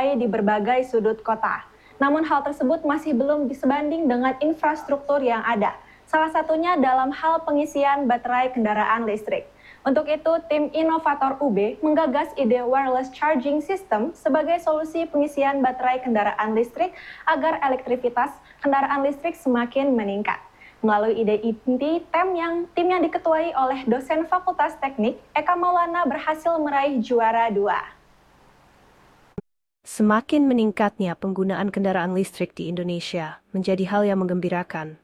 dijumpai di berbagai sudut kota. Namun hal tersebut masih belum disebanding dengan infrastruktur yang ada, salah satunya dalam hal pengisian baterai kendaraan listrik. Untuk itu, tim inovator UB menggagas ide wireless charging system sebagai solusi pengisian baterai kendaraan listrik agar elektrifitas kendaraan listrik semakin meningkat melalui ide inti tim yang tim yang diketuai oleh dosen Fakultas Teknik Eka Maulana berhasil meraih juara dua. Semakin meningkatnya penggunaan kendaraan listrik di Indonesia menjadi hal yang menggembirakan.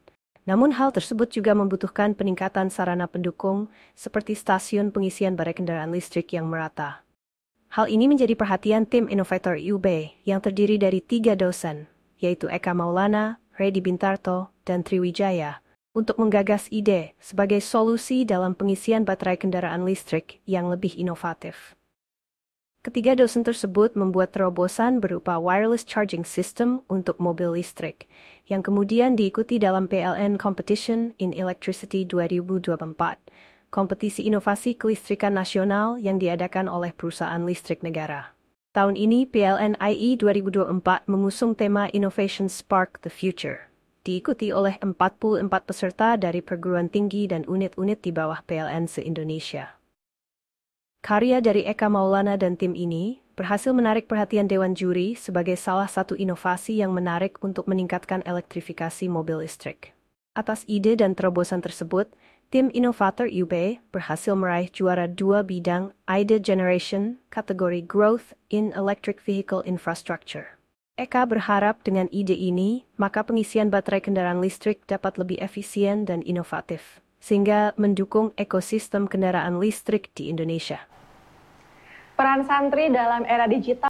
Namun hal tersebut juga membutuhkan peningkatan sarana pendukung seperti stasiun pengisian baterai kendaraan listrik yang merata. Hal ini menjadi perhatian tim inovator UB yang terdiri dari tiga dosen, yaitu Eka Maulana, Redi Bintarto, dan Triwijaya, untuk menggagas ide sebagai solusi dalam pengisian baterai kendaraan listrik yang lebih inovatif. Ketiga dosen tersebut membuat terobosan berupa wireless charging system untuk mobil listrik, yang kemudian diikuti dalam PLN Competition in Electricity 2024, kompetisi inovasi kelistrikan nasional yang diadakan oleh perusahaan listrik negara. Tahun ini, PLN IE 2024 mengusung tema Innovation Spark the Future, diikuti oleh 44 peserta dari perguruan tinggi dan unit-unit di bawah PLN se-Indonesia. Karya dari Eka Maulana dan tim ini berhasil menarik perhatian dewan juri sebagai salah satu inovasi yang menarik untuk meningkatkan elektrifikasi mobil listrik. Atas ide dan terobosan tersebut, tim inovator UB berhasil meraih juara dua bidang Idea Generation kategori Growth in Electric Vehicle Infrastructure. Eka berharap dengan ide ini, maka pengisian baterai kendaraan listrik dapat lebih efisien dan inovatif, sehingga mendukung ekosistem kendaraan listrik di Indonesia peran santri dalam era digital